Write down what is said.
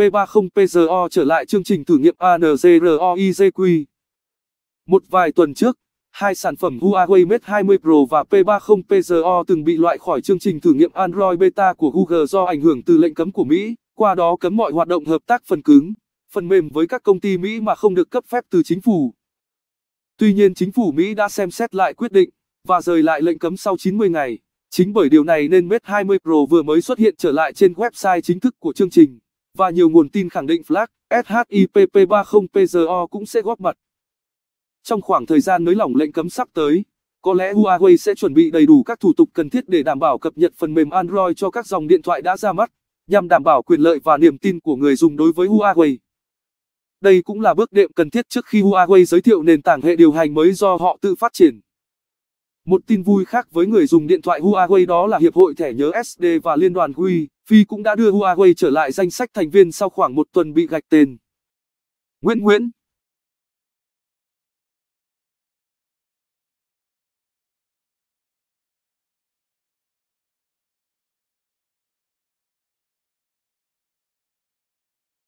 P30PZO trở lại chương trình thử nghiệm ANZROIZQ. Một vài tuần trước, hai sản phẩm Huawei Mate 20 Pro và P30PZO từng bị loại khỏi chương trình thử nghiệm Android Beta của Google do ảnh hưởng từ lệnh cấm của Mỹ, qua đó cấm mọi hoạt động hợp tác phần cứng, phần mềm với các công ty Mỹ mà không được cấp phép từ chính phủ. Tuy nhiên chính phủ Mỹ đã xem xét lại quyết định và rời lại lệnh cấm sau 90 ngày. Chính bởi điều này nên Mate 20 Pro vừa mới xuất hiện trở lại trên website chính thức của chương trình và nhiều nguồn tin khẳng định Flag SHIPP30PZO cũng sẽ góp mặt. Trong khoảng thời gian nới lỏng lệnh cấm sắp tới, có lẽ Huawei sẽ chuẩn bị đầy đủ các thủ tục cần thiết để đảm bảo cập nhật phần mềm Android cho các dòng điện thoại đã ra mắt, nhằm đảm bảo quyền lợi và niềm tin của người dùng đối với Huawei. Đây cũng là bước đệm cần thiết trước khi Huawei giới thiệu nền tảng hệ điều hành mới do họ tự phát triển. Một tin vui khác với người dùng điện thoại Huawei đó là Hiệp hội thẻ nhớ SD và Liên đoàn Huy, Phi cũng đã đưa Huawei trở lại danh sách thành viên sau khoảng một tuần bị gạch tên. Nguyễn Nguyễn